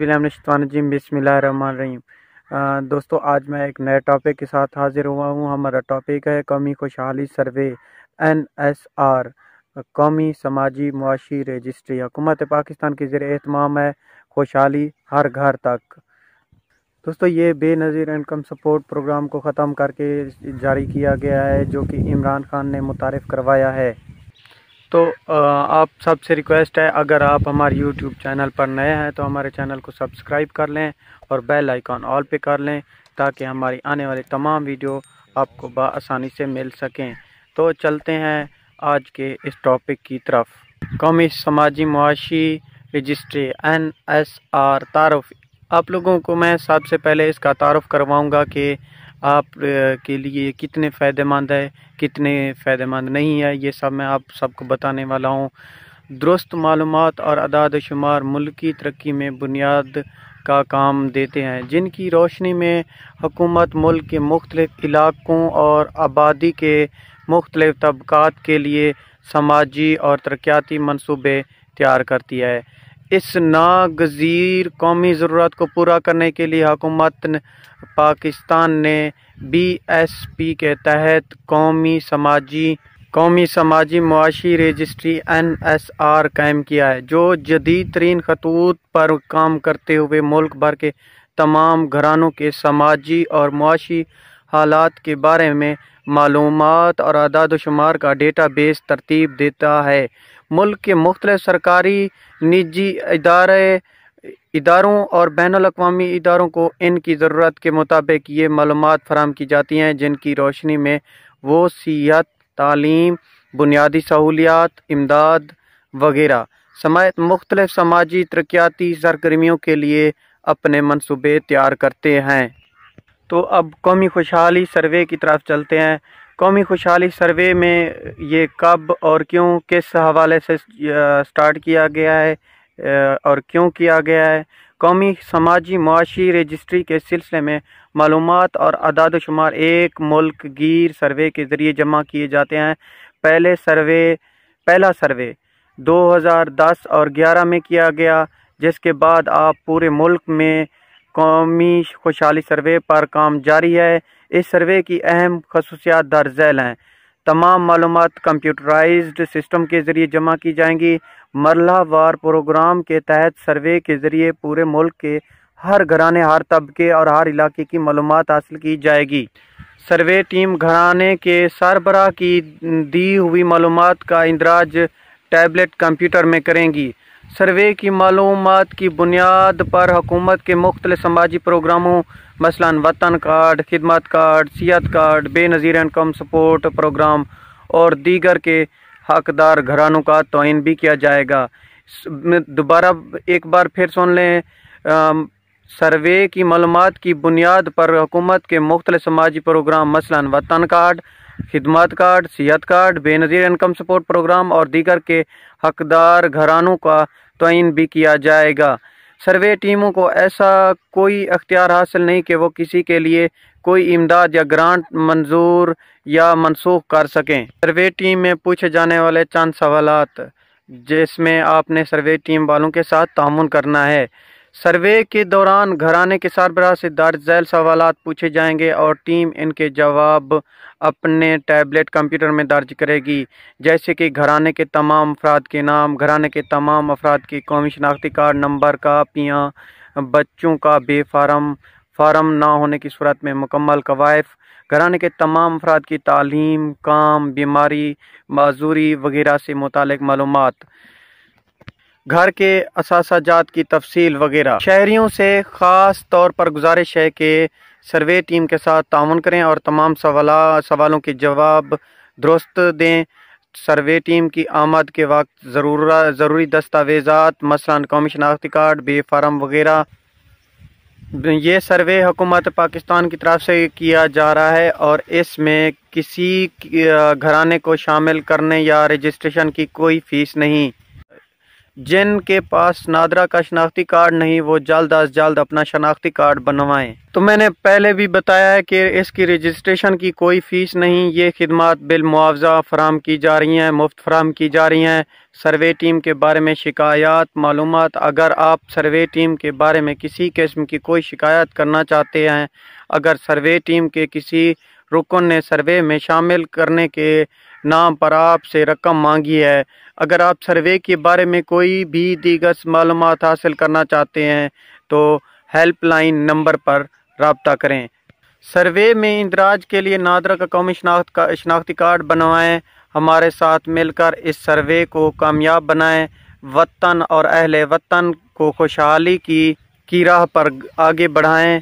बिस्मिल्लाम दोस्तों आज मैं एक नए टॉपिक के साथ हाज़िर हुआ हूँ हमारा टॉपिक है कौमी खुशहाली सर्वे एन एस आर कौमी समाजी मुआशी रजिस्ट्री हुकूमत पाकिस्तान के जेर अहतमाम है खुशहाली हर घर तक दोस्तों ये बेनज़ीर इनकम सपोर्ट प्रोग्राम को ख़त्म करके जारी किया गया है जो कि इमरान खान ने मुतारफ़ करवाया है तो आप सबसे रिक्वेस्ट है अगर आप हमारे यूट्यूब चैनल पर नए हैं तो हमारे चैनल को सब्सक्राइब कर लें और बेल आइकॉन ऑल पे कर लें ताकि हमारी आने वाली तमाम वीडियो आपको बसानी से मिल सकें तो चलते हैं आज के इस टॉपिक की तरफ कौमी समाजी मुआशी रजिस्ट्री एन एस आर तारफ़ आप लोगों को मैं सबसे पहले इसका तारफ़ करवाऊँगा कि आप के लिए कितने फ़ायदेमंद है कितने फ़ायदेमंद नहीं है ये सब मैं आप सबको बताने वाला हूँ दुरुस्त मालूम और अदाद शुमार मुल्क की तरक्की में बुनियाद का काम देते हैं जिनकी रोशनी में हुकूमत मुल्क के मुख्तलिफ इलाकों और आबादी के मुख्तलिफ तबक़ात के लिए समाजी और तरक्याती मनसूबे तैयार करती है इस नागजीर कौमी ज़रूरत को पूरा करने के लिए हुकूमत पाकिस्तान ने बी एस पी के तहत कौमी समाजी कौमी समाजी मुआशी रजिस्ट्री एन एस आर कायम किया है जो जदीद तरीन खतूत पर काम करते हुए मुल्क भर के तमाम घरानों के समाजी और मुआशी हालात के बारे में मालूम और अदाद शुमार का डेटा बेस तरतीब देता है मुल्क के मुख्तल सरकारी निजी इदारे इदारों और बैन अवी इदारों को इनकी ज़रूरत के मुताबिक ये मालूम फराम की जाती हैं जिनकी रोशनी में वो सीहत तालीम बुनियादी सहूलियात इमदाद वगैरह समेत मुख्तल समाजी तरक्याती सरगर्मियों के लिए अपने मनसूबे तैयार करते हैं तो अब कौमी खुशहाली सर्वे की तरफ चलते हैं कौमी खुशहाली सर्वे में ये कब और क्यों किस हवाले से स्टार्ट किया गया है और क्यों किया गया है कौमी समाजी मुआशी रजिस्ट्री के सिलसिले में मालूम और अदाद शुमार एक मुल्क गिर सर्वे के ज़रिए जमा किए जाते हैं पहले सर्वे पहला सर्वे 2010 और 11 में किया गया जिसके बाद आप पूरे मुल्क में कौमी खुशहाली सर्वे पर काम जारी है इस सर्वे की अहम खसूसियात दर्जैल हैं तमाम मालूम कंप्यूटराइज सिस्टम के ज़रिए जमा की जाएंगी मरलावार प्रोग्राम के तहत सर्वे के ज़रिए पूरे मुल्क के हर घराने हर तबके और हर इलाके की मालूम हासिल की जाएगी सर्वे टीम घराने के सरबराह की दी हुई मालूम का इंदराज टैबलेट कंप्यूटर में करेंगी सर्वे की मालूम की बुनियाद पर हुकूमत के मुख्तल समाजी प्रोग्रामों मसला वतन कार्ड खिदमत कार्ड सियात card Benazir income support programme और दीगर के हकदार घरानों का तयन भी किया जाएगा दोबारा एक बार फिर सुन लें सर्वे की मालूम की बुनियाद पर हुकूमत के मुख्तल समाजी प्रोग्राम मसला वतन कार्ड खिदमत कार्ड सियात card Benazir income support programme और दीगर के हकदार घरानों का तयन भी किया जाएगा सर्वे टीमों को ऐसा कोई अख्तियार हासिल नहीं कि वो किसी के लिए कोई इमदाद या ग्रांट मंजूर या मनसूख कर सकें सर्वे टीम में पूछे जाने वाले चंद सवाल जिसमें आपने सर्वे टीम वालों के साथ तामन करना है सर्वे के दौरान घराने के सरबराह से दर्ज झैल सवाल पूछे जाएंगे और टीम इनके जवाब अपने टैबलेट कंप्यूटर में दर्ज करेगी जैसे कि घराने के तमाम अफराद के नाम घराने के तमाम अफराद की कौमी शनाख्ती कार्ड नंबर कापियाँ बच्चों का बेफारम फारम ना होने की सूरत में मुकम्मल कवायफ घराने के तमाम अफराद की तालीम काम बीमारी मजूरी वगैरह से मुतल मालूम घर के जात की तफसील वगैरह शहरीों से ख़ास तौर पर गुजारिश है कि सर्वे टीम के साथ ताउन करें और तमाम सवाल सवालों के जवाब दुरुस्त दें सर्वे टीम की आमद के वक्त ज़रूर ज़रूरी दस्तावेज़ा मसला कौमी शनाख्ती कार्ड बे फार्म वगैरह ये सर्वे हुकूमत पाकिस्तान की तरफ से किया जा रहा है और इसमें किसी घराने को शामिल करने या रजिस्ट्रेशन की कोई फ़ीस नहीं जिनके पास नादरा का शनाख्ती कार्ड नहीं वो जल्द अज जल्द अपना शनाख्ती कार्ड बनवाएं तो मैंने पहले भी बताया है कि इसकी रजिस्ट्रेशन की कोई फ़ीस नहीं ये बिल बिलमुआवजा फराम की जा रही हैं मुफ्त फराम की जा रही हैं सर्वे टीम के बारे में शिकायत मालूम अगर आप सर्वे टीम के बारे में किसी किस्म की कोई शिकायत करना चाहते हैं अगर सर्वे टीम के किसी रुकन ने सर्वे में शामिल करने के नाम पर आपसे रकम मांगी है अगर आप सर्वे के बारे में कोई भी दिगस मालूम हासिल करना चाहते हैं तो हेल्पलाइन नंबर पर रबता करें सर्वे में इंदराज के लिए नादरा का कौमी शनाख्त का शनाख्ती कार्ड बनवाएं हमारे साथ मिलकर इस सर्वे को कामयाब बनाएं वतन और अहले वतन को खुशहाली की की राह पर आगे बढ़ाएं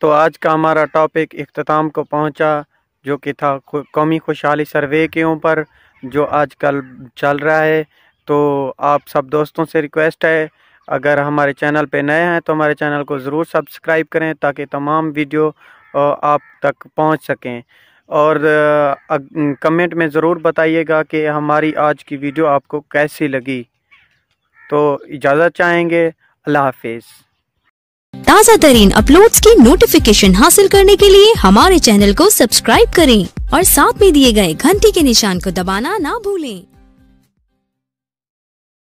तो आज का हमारा टॉपिक अख्ताम को पहुंचा जो कि था कौमी खुशहाली सर्वे के ऊपर जो आजकल चल रहा है तो आप सब दोस्तों से रिक्वेस्ट है अगर हमारे चैनल पे नए हैं तो हमारे चैनल को ज़रूर सब्सक्राइब करें ताकि तमाम वीडियो आप तक पहुंच सकें और कमेंट में ज़रूर बताइएगा कि हमारी आज की वीडियो आपको कैसी लगी तो इजाज़त चाहेंगे अल्लाह हाफिज़ ताज़ा तरीन अपलोड की नोटिफिकेशन हासिल करने के लिए हमारे चैनल को सब्सक्राइब करें और साथ में दिए गए घंटी के निशान को दबाना ना भूलें